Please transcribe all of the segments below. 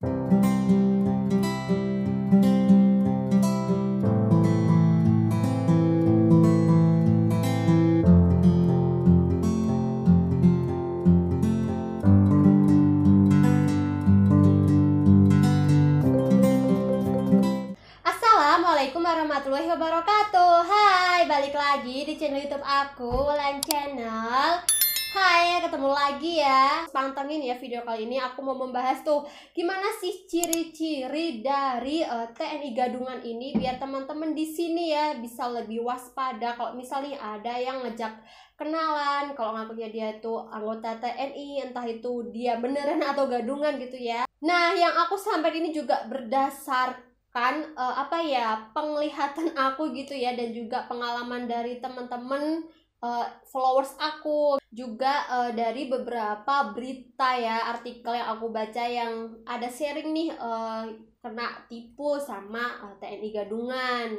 Thank you. lagi ya pantengin ya video kali ini aku mau membahas tuh gimana sih ciri-ciri dari uh, eh, TNI gadungan ini biar teman-teman di sini ya bisa lebih waspada kalau misalnya ada yang ngejak kenalan kalau ngakunya dia itu anggota TNI entah itu dia beneran atau gadungan gitu ya nah yang aku sampai ini juga berdasarkan kan uh, apa ya penglihatan aku gitu ya dan juga pengalaman dari teman-teman uh, followers aku juga uh, dari beberapa berita ya artikel yang aku baca yang ada sharing nih uh, kena tipu sama uh, eh, TNI Gadungan.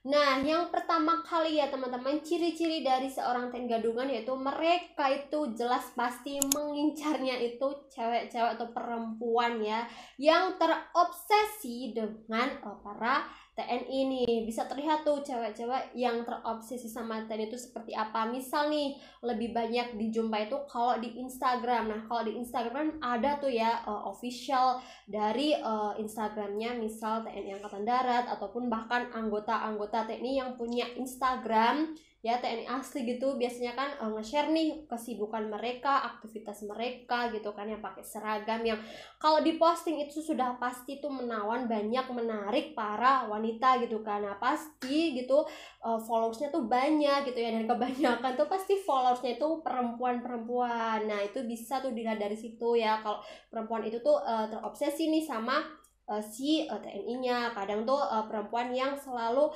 Nah, yang pertama kali ya teman-teman, ciri-ciri dari seorang TNI Gadungan yaitu mereka itu jelas pasti mengincarnya itu cewek-cewek atau perempuan ya yang terobsesi dengan uh, para TNI ini bisa terlihat tuh cewek-cewek yang terobsesi sama TNI itu seperti apa misal nih lebih banyak dijumpai itu kalau di Instagram nah kalau di Instagram ada tuh ya uh, official dari uh, Instagramnya misal TNI Angkatan Darat ataupun bahkan anggota-anggota TNI yang punya Instagram ya TNI asli gitu biasanya kan uh, nge-share nih kesibukan mereka, aktivitas mereka gitu kan yang pakai seragam yang kalau diposting itu sudah pasti itu menawan banyak menarik para wanita gitu kan. Nah, pasti gitu uh, followersnya tuh banyak gitu ya dan kebanyakan tuh pasti followersnya itu perempuan-perempuan. Nah, itu bisa tuh dilihat dari situ ya kalau perempuan itu tuh uh, terobsesi nih sama uh, si uh, TNI-nya. Kadang tuh uh, perempuan yang selalu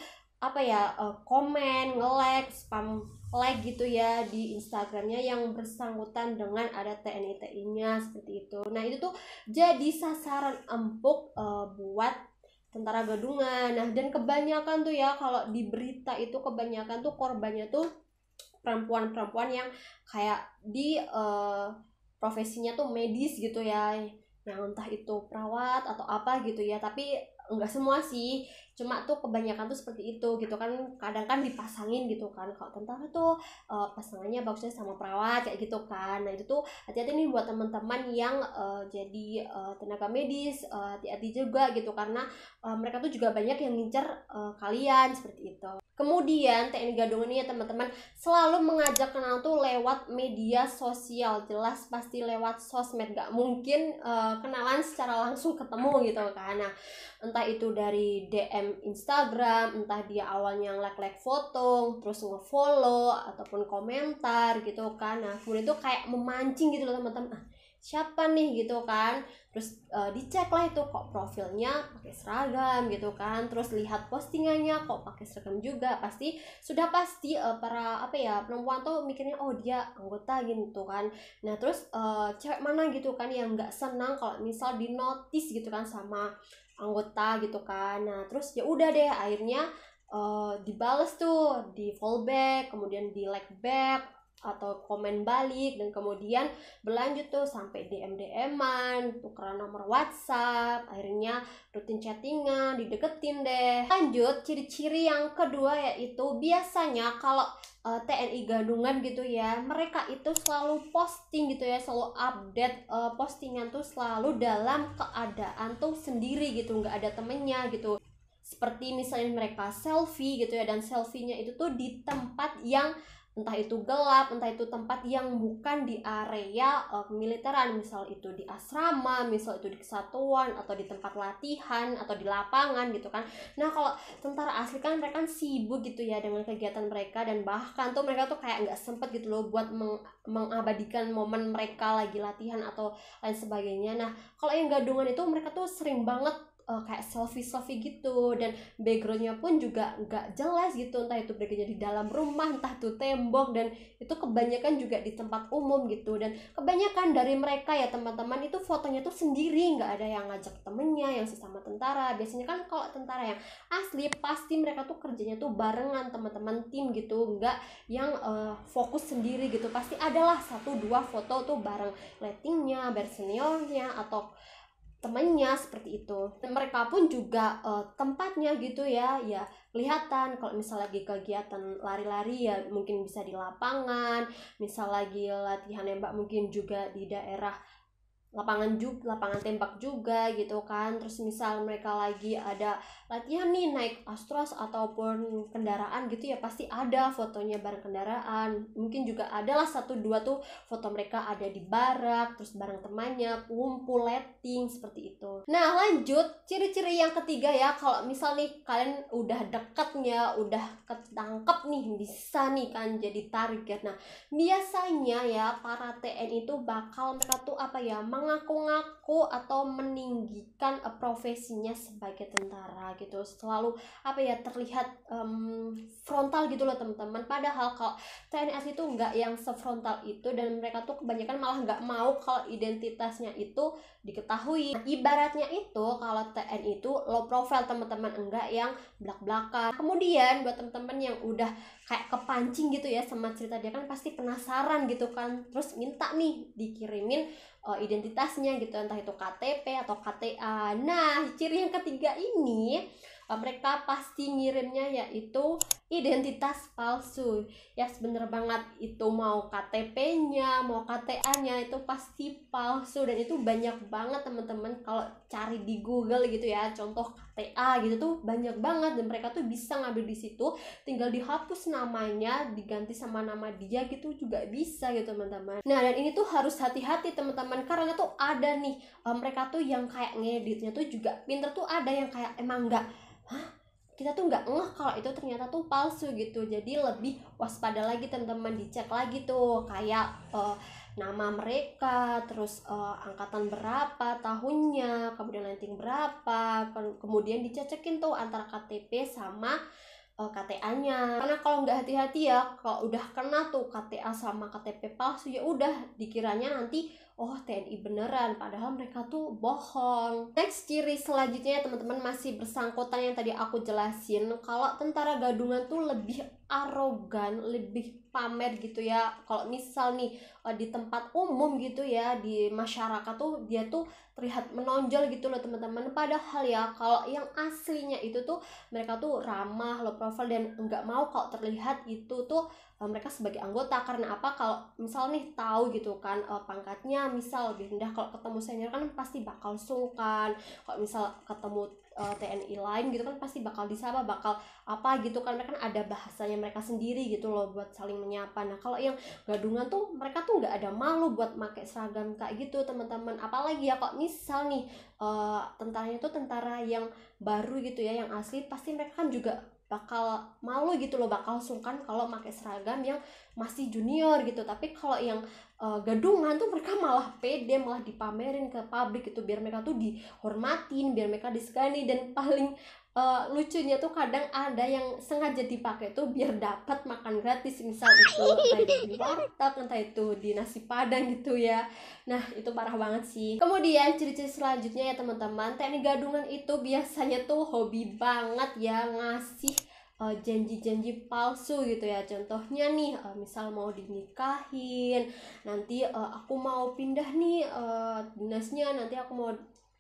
apa ya eh, komen nge-like spam like gitu ya di Instagramnya yang bersangkutan dengan ada TNI TI nya seperti itu nah itu tuh jadi sasaran empuk uh, buat tentara gadungan nah dan kebanyakan tuh ya kalau di berita itu kebanyakan tuh korbannya tuh perempuan-perempuan yang kayak di uh, profesinya tuh medis gitu ya yang nah, entah itu perawat atau apa gitu ya tapi enggak semua sih cuma tuh kebanyakan tuh seperti itu gitu kan kadang kan dipasangin gitu kan kalau tentara tuh uh, pasangannya bagusnya sama perawat kayak gitu kan nah itu tuh hati-hati nih buat teman-teman yang uh, jadi uh, tenaga medis hati hati-hati juga gitu karena uh, mereka tuh juga banyak yang ngincer uh, kalian seperti itu Kemudian TNI Gadungan ini ya teman-teman selalu mengajak kenal tuh lewat media sosial jelas pasti lewat sosmed gak mungkin uh, kenalan secara langsung ketemu gitu kan nah entah itu dari DM DM Instagram, entah dia awalnya yang like like foto, terus nge-follow ataupun komentar gitu kan. Nah, kemudian itu kayak memancing gitu loh teman-teman. Ah, siapa nih gitu kan terus e, dicek lah itu kok profilnya pakai seragam gitu kan terus lihat postingannya kok pakai seragam juga pasti sudah pasti e, para apa ya perempuan tuh mikirnya oh dia anggota gitu kan nah terus e, cewek mana gitu kan yang nggak senang kalau misal di notice gitu kan sama anggota gitu kan nah terus ya udah deh akhirnya uh, dibales tuh di fallback kemudian di like back atau komen balik dan kemudian berlanjut tuh sampai DM DM-an, tukeran nomor WhatsApp, akhirnya rutin chattingan, dideketin deh. Lanjut ciri-ciri yang kedua yaitu biasanya kalau uh, eh, TNI Gadungan gitu ya, mereka itu selalu posting gitu ya, selalu update uh, postingan tuh selalu dalam keadaan tuh sendiri gitu, nggak ada temennya gitu seperti misalnya mereka selfie gitu ya dan selfie itu tuh di tempat yang entah itu gelap, entah itu tempat yang bukan di area uh, militeran, misal itu di asrama, misal itu di kesatuan atau di tempat latihan atau di lapangan gitu kan. Nah, kalau tentara asli kan mereka kan sibuk gitu ya dengan kegiatan mereka dan bahkan tuh mereka tuh kayak nggak sempet gitu loh buat meng mengabadikan momen mereka lagi latihan atau lain sebagainya. Nah, kalau yang gadungan itu mereka tuh sering banget uh, kayak selfie selfie gitu dan backgroundnya pun juga nggak jelas gitu entah itu backgroundnya di dalam rumah entah itu tembok dan itu kebanyakan juga di tempat umum gitu dan kebanyakan dari mereka ya teman-teman itu fotonya tuh sendiri nggak ada yang ngajak temennya yang sesama tentara biasanya kan kalau tentara yang asli pasti mereka tuh kerjanya tuh barengan teman-teman tim gitu nggak yang uh, fokus sendiri gitu pasti adalah satu dua foto tuh bareng lettingnya berseniornya atau temennya seperti itu dan mereka pun juga uh, tempatnya gitu ya ya kelihatan kalau misal lagi kegiatan lari-lari ya mungkin bisa di lapangan misal lagi latihan nembak mungkin juga di daerah lapangan juga lapangan tembak juga gitu kan terus misal mereka lagi ada latihan nih naik astros ataupun kendaraan gitu ya pasti ada fotonya bareng kendaraan mungkin juga adalah satu dua tuh foto mereka ada di barak terus bareng temannya kumpul letting seperti itu nah lanjut ciri-ciri yang ketiga ya kalau misal nih kalian udah deketnya udah ketangkep nih bisa nih kan jadi target nah biasanya ya para TN itu bakal mereka tuh apa ya mengaku-ngaku atau meninggikan eh, profesinya sebagai tentara gitu selalu apa ya terlihat um, frontal gitu loh teman-teman padahal kalau TNS itu nggak yang sefrontal itu dan mereka tuh kebanyakan malah nggak mau kalau identitasnya itu diketahui nah, ibaratnya itu kalau TNI itu low profile teman-teman enggak yang belak-belakan kemudian buat teman-teman yang udah kayak kepancing gitu ya sama cerita dia kan pasti penasaran gitu kan terus minta nih dikirimin uh, identitasnya gitu entah itu KTP atau KTA. Nah, ciri yang ketiga ini uh, mereka pasti ngirimnya yaitu identitas palsu ya yes, bener banget itu mau KTP-nya mau KTA-nya itu pasti palsu dan itu banyak banget teman-teman kalau cari di Google gitu ya contoh KTA gitu tuh banyak banget dan mereka tuh bisa ngambil di situ tinggal dihapus namanya diganti sama nama dia gitu juga bisa gitu teman-teman nah dan ini tuh harus hati-hati teman-teman karena tuh ada nih eh, mereka tuh yang kayak ngeditnya tuh juga pinter tuh ada yang kayak emang enggak kita tuh nggak ngeh kalau itu ternyata tuh palsu gitu jadi lebih waspada lagi teman-teman dicek lagi tuh kayak uh, nama mereka terus uh, angkatan berapa tahunnya kemudian nanti berapa kemudian dicecekin tuh antara KTP sama uh, eh, KTA-nya karena kalau nggak hati-hati ya kalau udah kena tuh KTA sama KTP palsu ya udah dikiranya nanti oh TNI beneran padahal mereka tuh bohong next ciri selanjutnya teman-teman masih bersangkutan yang tadi aku jelasin kalau tentara gadungan tuh lebih arogan lebih pamer gitu ya kalau misal nih Eh, di tempat umum gitu ya di masyarakat tuh dia tuh terlihat menonjol gitu loh teman-teman padahal ya kalau yang aslinya itu tuh mereka tuh ramah loh profil dan nggak mau kalau terlihat itu tuh eh, mereka sebagai anggota karena apa kalau misal nih tahu gitu kan eh, pangkatnya misal lebih rendah kalau ketemu senior kan pasti bakal sungkan kalau misal ketemu TNI lain gitu kan pasti bakal disapa bakal apa gitu kan mereka kan ada bahasanya mereka sendiri gitu loh buat saling menyapa nah kalau yang gadungan tuh mereka tuh tuh nggak ada malu buat pakai seragam kayak gitu teman-teman apalagi ya kok misal nih uh, tentaranya tuh tentara yang baru gitu ya yang asli pasti mereka kan juga bakal malu gitu loh bakal sungkan kalau pakai seragam yang masih junior gitu tapi kalau yang uh, gadungan tuh mereka malah pede malah dipamerin ke publik itu biar mereka tuh dihormatin biar mereka disegani dan paling uh, lucunya tuh kadang ada yang sengaja dipakai tuh biar dapat makan gratis misal itu entah di warteg entah itu di nasi padang gitu ya nah itu parah banget sih kemudian ciri-ciri selanjutnya ya teman-teman teknik gadungan itu biasanya tuh hobi banget ya ngasih eh, janji-janji uh, palsu gitu ya contohnya nih uh, misal mau dinikahin nanti uh, aku mau pindah nih uh, dinasnya nanti aku mau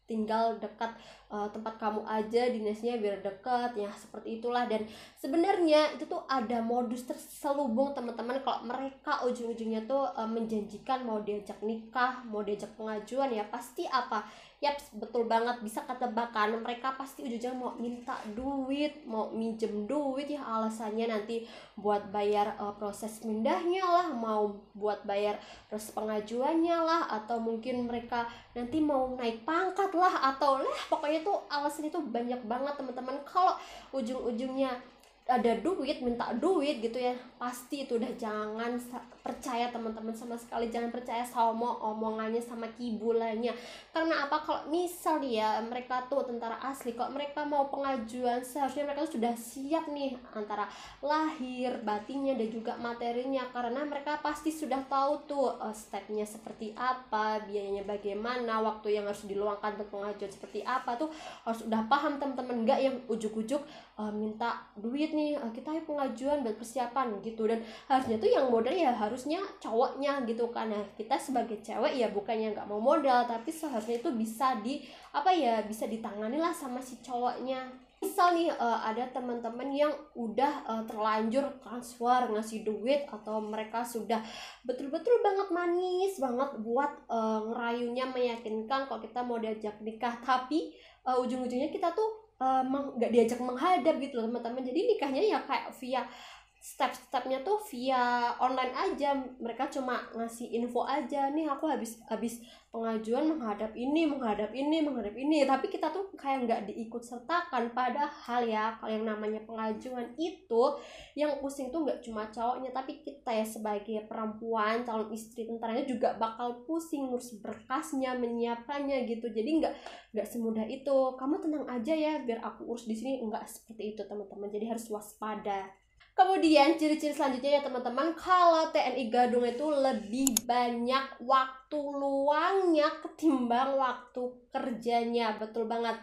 tinggal dekat uh, tempat kamu aja dinasnya biar dekat ya seperti itulah dan sebenarnya itu tuh ada modus terselubung teman-teman kalau mereka ujung-ujungnya tuh uh, menjanjikan mau diajak nikah mau diajak pengajuan ya pasti apa yap betul banget bisa ketebakan kan mereka pasti ujungnya mau minta duit mau minjem duit ya alasannya nanti buat bayar uh, proses pindahnya lah mau buat bayar proses pengajuannya lah atau mungkin mereka nanti mau naik pangkat lah atau lah pokoknya tuh alasan itu banyak banget teman-teman kalau ujung-ujungnya ada duit minta duit gitu ya pasti itu udah jangan percaya teman-teman sama sekali jangan percaya sama omongannya sama kibulannya karena apa kalau misal ya mereka tuh tentara asli kok mereka mau pengajuan seharusnya mereka tuh sudah siap nih antara lahir batinnya dan juga materinya karena mereka pasti sudah tahu tuh eh, stepnya seperti apa biayanya bagaimana waktu yang harus diluangkan untuk pengajuan seperti apa tuh harus udah paham teman-teman nggak yang ujuk-ujuk uh, minta duit nih ah, kita ayo pengajuan buat persiapan gitu dan harusnya tuh yang modal ya harusnya cowoknya gitu kan nah kita sebagai cewek ya bukannya nggak mau modal tapi seharusnya itu bisa di apa ya bisa ditangani lah sama si cowoknya misal nih uh, ada teman-teman yang udah uh, terlanjur transfer ngasih duit atau mereka sudah betul-betul banget manis banget buat uh, ngerayunya meyakinkan kalau kita mau diajak nikah tapi uh, ujung-ujungnya kita tuh Eh, nggak uh, diajak menghadap gitu loh teman-teman jadi nikahnya ya kayak via step-stepnya tuh via online aja mereka cuma ngasih info aja nih aku habis habis pengajuan menghadap ini menghadap ini menghadap ini tapi kita tuh kayak nggak diikut sertakan padahal ya kalau yang namanya pengajuan itu yang pusing tuh nggak cuma cowoknya tapi kita ya sebagai perempuan calon istri tentaranya juga bakal pusing ngurus berkasnya menyiapkannya gitu jadi nggak nggak semudah itu kamu tenang aja ya biar aku urus di sini nggak seperti itu teman-teman jadi harus waspada Kemudian ciri-ciri selanjutnya ya teman-teman, kalau TNI Gadung itu lebih banyak waktu luangnya ketimbang waktu kerjanya, betul banget.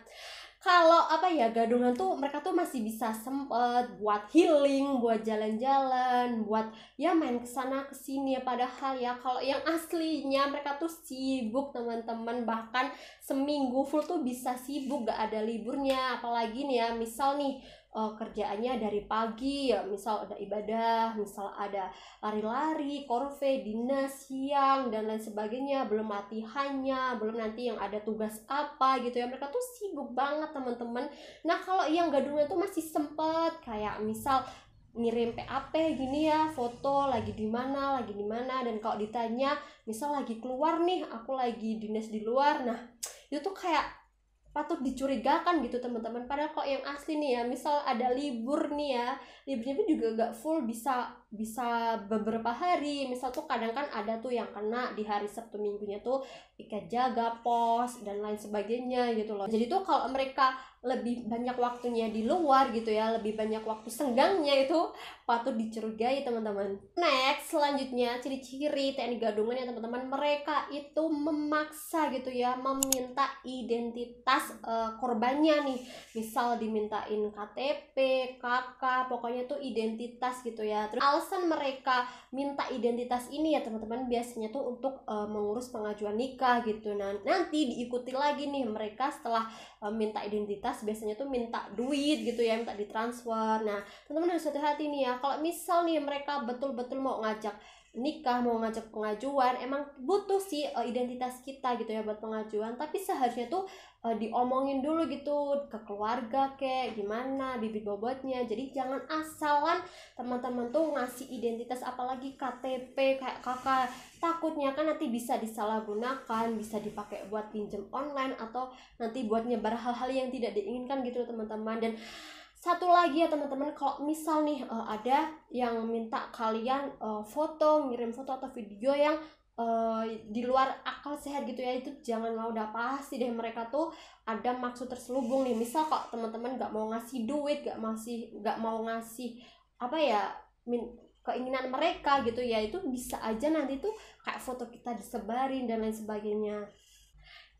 Kalau apa ya gadungan tuh mereka tuh masih bisa sempet buat healing, buat jalan-jalan, buat ya main kesana kesini ya padahal ya kalau yang aslinya mereka tuh sibuk teman-teman bahkan seminggu full tuh bisa sibuk gak ada liburnya apalagi nih ya misal nih uh, kerjaannya dari pagi ya misal ada ibadah misal ada lari-lari korve dinas siang dan lain sebagainya belum latihannya belum nanti yang ada tugas apa gitu ya mereka tuh sibuk banget teman-teman nah kalau yang gadungan tuh masih sempet kayak misal ngirim PAP gini ya foto lagi di mana lagi di mana dan kalau ditanya misal lagi keluar nih aku lagi dinas di luar nah itu tuh kayak patut dicurigakan gitu teman-teman padahal kok yang asli nih ya misal ada libur nih ya liburnya pun juga gak full bisa bisa beberapa hari misal tuh kadang kan ada tuh yang kena di hari Sabtu minggunya tuh ikat jaga pos dan lain sebagainya gitu loh jadi tuh kalau mereka lebih banyak waktunya di luar gitu ya lebih banyak waktu senggangnya itu patut dicurigai teman-teman next selanjutnya ciri-ciri TNI gadungan ya teman-teman mereka itu memaksa gitu ya meminta identitas uh, korbannya nih misal dimintain KTP KK pokoknya tuh identitas gitu ya terus alasan mereka minta identitas ini ya teman-teman biasanya tuh untuk uh, mengurus pengajuan nikah gitu nah nanti diikuti lagi nih mereka setelah uh, minta identitas biasanya tuh minta duit gitu ya minta ditransfer nah teman-teman harus hati-hati nih ya kalau misal nih mereka betul-betul mau ngajak nikah mau ngajak pengajuan emang butuh sih uh, identitas kita gitu ya buat pengajuan tapi seharusnya tuh uh, diomongin dulu gitu ke keluarga kayak gimana bibit bobotnya jadi jangan asalan teman-teman tuh ngasih identitas apalagi KTP kayak kakak takutnya kan nanti bisa disalahgunakan bisa dipakai buat pinjem online atau nanti buat nyebar hal-hal yang tidak diinginkan gitu teman-teman dan satu lagi ya teman-teman kalau misal nih uh, ada yang minta kalian uh, foto ngirim foto atau video yang uh, di luar akal sehat gitu ya itu jangan mau udah pasti deh mereka tuh ada maksud terselubung nih misal kok teman-teman nggak mau ngasih duit nggak masih nggak mau ngasih apa ya min keinginan mereka gitu ya itu bisa aja nanti tuh kayak foto kita disebarin dan lain sebagainya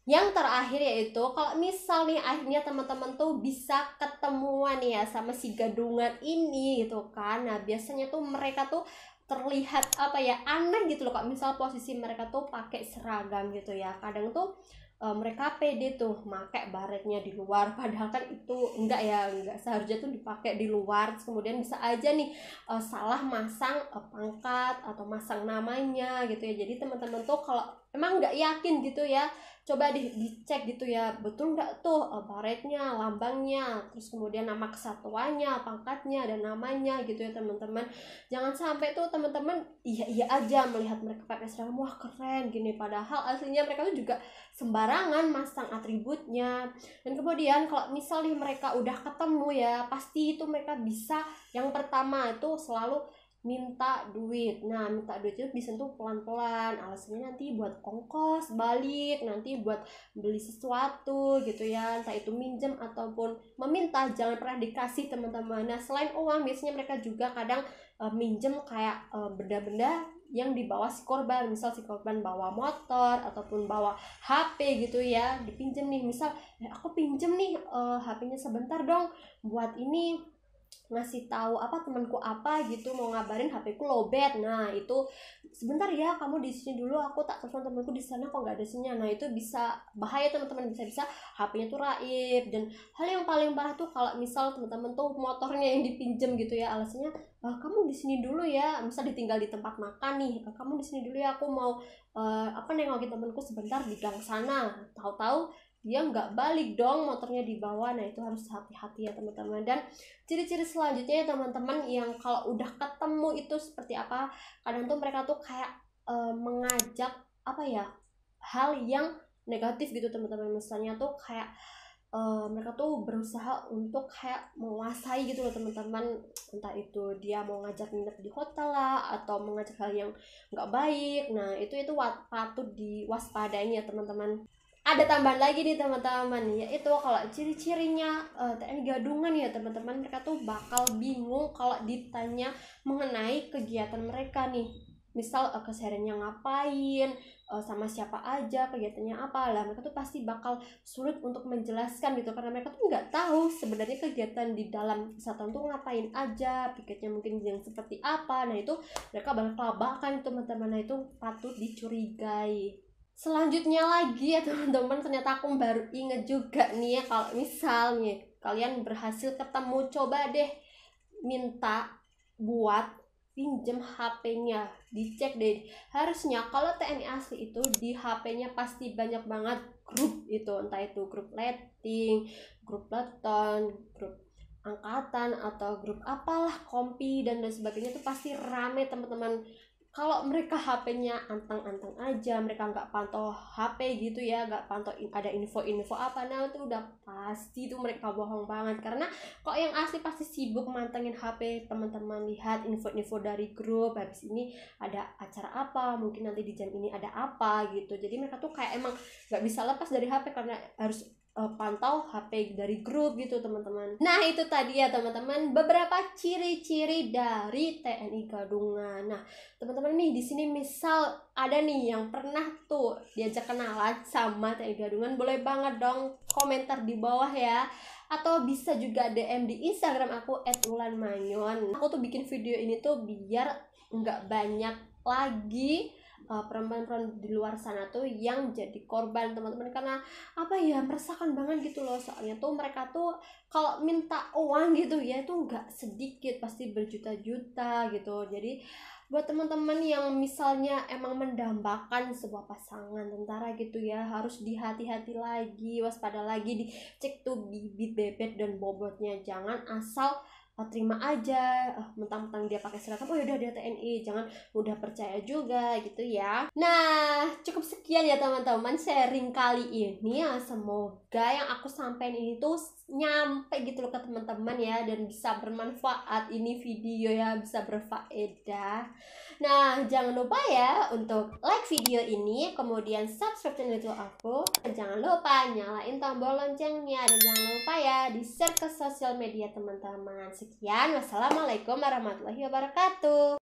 yang terakhir yaitu kalau misal nih akhirnya teman-teman tuh bisa ketemuan ya sama si gadungan ini gitu kan nah biasanya tuh mereka tuh terlihat apa ya aneh gitu loh kalau misal posisi mereka tuh pakai seragam gitu ya kadang tuh e, mereka pede tuh pakai baretnya di luar padahal kan itu enggak ya enggak seharusnya tuh dipakai di luar Terus kemudian bisa aja nih e, salah masang e, pangkat atau masang namanya gitu ya jadi teman-teman tuh kalau emang nggak yakin gitu ya coba di, dicek gitu ya betul nggak tuh baretnya eh, lambangnya terus kemudian nama kesatuannya pangkatnya dan namanya gitu ya teman-teman jangan sampai tuh teman-teman iya iya aja melihat mereka pakai seragam wah keren gini padahal aslinya mereka tuh juga sembarangan masang atributnya dan kemudian kalau misalnya mereka udah ketemu ya pasti itu mereka bisa yang pertama itu selalu minta duit. Nah, minta duit itu disentuh pelan-pelan. Alasannya nanti buat ongkos balik, nanti buat beli sesuatu gitu ya. Entah itu minjem ataupun meminta, jangan pernah dikasih teman-teman. Nah, selain uang, biasanya mereka juga kadang uh, minjem kayak benda eh, benda-benda yang dibawa si korban. Misal si korban bawa motor ataupun bawa HP gitu ya, dipinjem nih. Misal, eh, aku pinjem nih uh, HP-nya sebentar dong buat ini ngasih tahu apa temanku apa gitu mau ngabarin HP ku lobet nah itu sebentar ya kamu di sini dulu aku tak telepon temanku di sana kok nggak ada sinyal nah itu bisa bahaya teman-teman bisa-bisa HP-nya tuh raib dan hal yang paling parah tuh kalau misal teman-teman tuh motornya yang dipinjem gitu ya alasannya ah, kamu di sini dulu ya misal ditinggal di tempat makan nih ah, kamu di sini dulu ya aku mau uh, apa nengokin temanku sebentar di gang sana tahu-tahu dia nggak balik dong motornya di bawah nah itu harus hati-hati ya teman-teman dan ciri-ciri selanjutnya ya teman-teman yang kalau udah ketemu itu seperti apa kadang tuh mereka tuh kayak e, mengajak apa ya hal yang negatif gitu teman-teman misalnya tuh kayak e, mereka tuh berusaha untuk kayak menguasai gitu loh teman-teman entah itu dia mau ngajak nginep di hotel lah atau mengajak hal yang nggak baik nah itu itu patut diwaspadain ya teman-teman ada tambahan lagi nih teman-teman yaitu kalau ciri-cirinya uh, eh, TN gadungan ya teman-teman mereka tuh bakal bingung kalau ditanya mengenai kegiatan mereka nih misal uh, kesehariannya ngapain uh, sama siapa aja kegiatannya apa lah mereka tuh pasti bakal sulit untuk menjelaskan gitu karena mereka tuh nggak tahu sebenarnya kegiatan di dalam kesatuan tuh ngapain aja piketnya mungkin yang seperti apa nah itu mereka bakal kelabakan teman-teman nah itu patut dicurigai selanjutnya lagi ya teman-teman ternyata aku baru inget juga nih ya kalau misalnya kalian berhasil ketemu coba deh minta buat pinjem HP-nya dicek deh harusnya kalau TNI asli itu di HP-nya pasti banyak banget grup itu entah itu grup letting grup leton grup angkatan atau grup apalah kompi dan lain sebagainya itu pasti rame teman-teman kalau mereka HP-nya anteng-anteng aja, mereka nggak pantau HP gitu ya, nggak pantau ada info-info apa, nah itu udah pasti tuh mereka bohong banget karena kok yang asli pasti sibuk mantengin HP teman-teman lihat info-info dari grup habis ini ada acara apa, mungkin nanti di jam ini ada apa gitu, jadi mereka tuh kayak emang nggak bisa lepas dari HP karena harus uh, pantau HP dari grup gitu teman-teman. Nah itu tadi ya teman-teman beberapa ciri-ciri dari TNI Gadungan. Nah teman-teman nih di sini misal ada nih yang pernah tuh diajak kenalan sama TNI Gadungan boleh banget dong komentar di bawah ya atau bisa juga DM di Instagram aku @ulanmanyon. Aku tuh bikin video ini tuh biar nggak banyak lagi Eh, perempuan-perempuan di luar sana tuh yang jadi korban teman-teman karena apa ya meresahkan banget gitu loh soalnya tuh mereka tuh kalau minta uang gitu ya itu nggak sedikit pasti berjuta-juta gitu jadi buat teman-teman yang misalnya emang mendambakan sebuah pasangan tentara gitu ya harus dihati-hati lagi waspada lagi dicek tuh bibit bebek dan bobotnya jangan asal oh, terima aja oh, mentang-mentang dia pakai seragam oh yaudah dia TNI jangan mudah percaya juga gitu ya nah cukup sekian ya teman-teman sharing kali ini ya semoga yang aku sampaikan ini tuh nyampe gitu loh ke teman-teman ya dan bisa bermanfaat ini video ya bisa berfaedah nah jangan lupa ya untuk like video ini kemudian subscribe channel itu aku dan jangan lupa nyalain tombol loncengnya dan jangan lupa ya di share ke sosial media teman-teman sekian wassalamualaikum warahmatullahi wabarakatuh